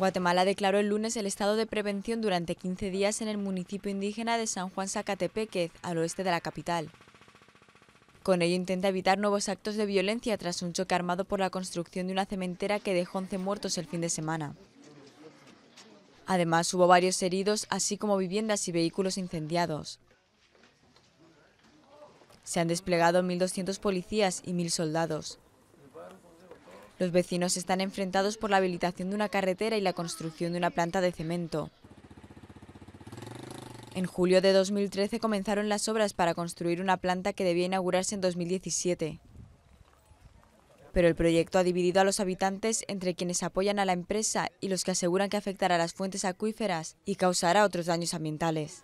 Guatemala declaró el lunes el estado de prevención durante 15 días en el municipio indígena de San Juan Zacatepequez, al oeste de la capital. Con ello intenta evitar nuevos actos de violencia tras un choque armado por la construcción de una cementera que dejó 11 muertos el fin de semana. Además, hubo varios heridos, así como viviendas y vehículos incendiados. Se han desplegado 1.200 policías y 1.000 soldados. Los vecinos están enfrentados por la habilitación de una carretera y la construcción de una planta de cemento. En julio de 2013 comenzaron las obras para construir una planta que debía inaugurarse en 2017. Pero el proyecto ha dividido a los habitantes entre quienes apoyan a la empresa y los que aseguran que afectará a las fuentes acuíferas y causará otros daños ambientales.